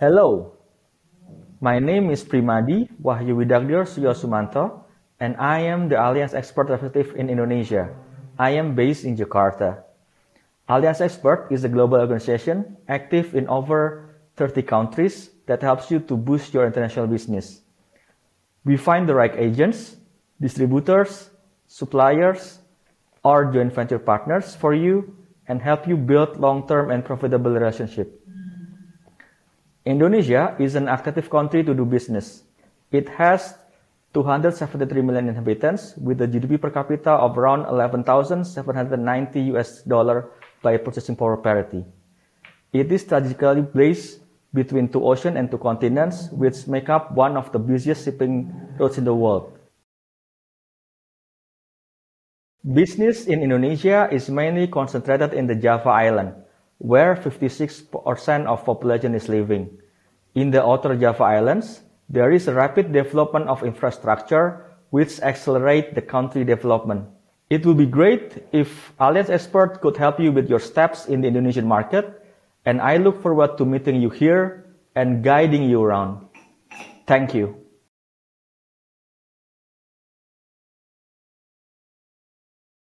Hello, my name is Primadi Wahyu Widagdir and I am the Alliance Expert Representative in Indonesia. I am based in Jakarta. Alliance Expert is a global organization active in over 30 countries that helps you to boost your international business. We find the right agents, distributors, suppliers, or joint venture partners for you and help you build long-term and profitable relationships. Indonesia is an attractive country to do business. It has 273 million inhabitants with a GDP per capita of around 11,790 US dollar by purchasing power parity. It is strategically placed between two oceans and two continents, which make up one of the busiest shipping routes in the world. Business in Indonesia is mainly concentrated in the Java Island, where 56% of population is living. In the outer Java Islands, there is a rapid development of infrastructure which accelerate the country development. It will be great if Alliance Expert could help you with your steps in the Indonesian market, and I look forward to meeting you here and guiding you around. Thank you.